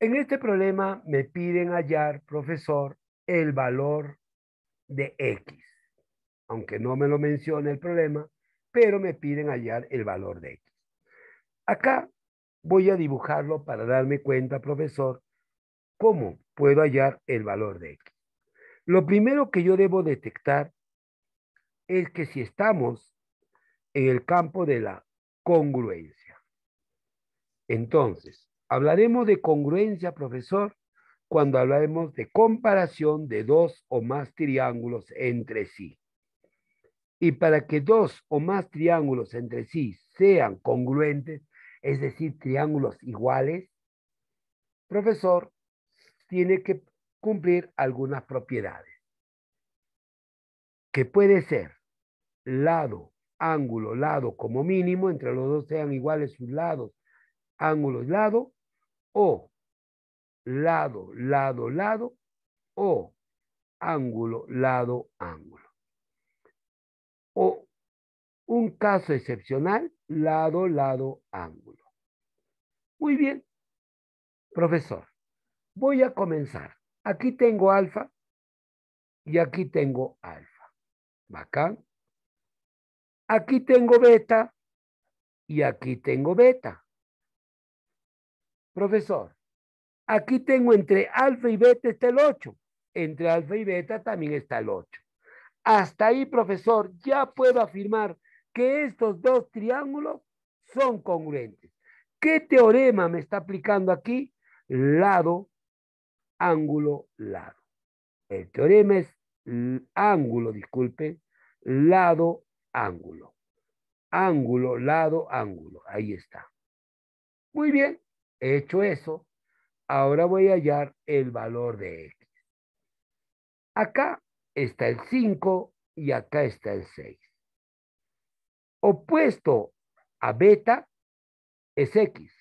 En este problema me piden hallar, profesor, el valor de X. Aunque no me lo mencione el problema, pero me piden hallar el valor de X. Acá voy a dibujarlo para darme cuenta, profesor, cómo puedo hallar el valor de X. Lo primero que yo debo detectar es que si estamos en el campo de la congruencia, entonces Hablaremos de congruencia, profesor, cuando hablaremos de comparación de dos o más triángulos entre sí. Y para que dos o más triángulos entre sí sean congruentes, es decir, triángulos iguales, profesor, tiene que cumplir algunas propiedades, que puede ser lado, ángulo, lado como mínimo, entre los dos sean iguales sus lados, ángulos, lado, o lado, lado, lado o ángulo, lado, ángulo. O un caso excepcional, lado, lado, ángulo. Muy bien, profesor, voy a comenzar. Aquí tengo alfa y aquí tengo alfa. Bacán. Aquí tengo beta y aquí tengo beta profesor, aquí tengo entre alfa y beta está el 8. Entre alfa y beta también está el 8. Hasta ahí, profesor, ya puedo afirmar que estos dos triángulos son congruentes. ¿Qué teorema me está aplicando aquí? Lado, ángulo, lado. El teorema es ángulo, disculpe. lado, ángulo. Ángulo, lado, ángulo. Ahí está. Muy bien hecho eso, ahora voy a hallar el valor de X. Acá está el 5 y acá está el 6. Opuesto a beta es X.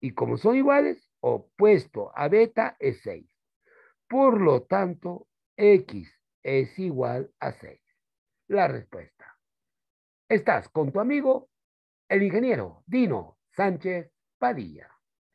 Y como son iguales, opuesto a beta es 6. Por lo tanto, X es igual a 6. La respuesta. Estás con tu amigo, el ingeniero Dino Sánchez Padilla.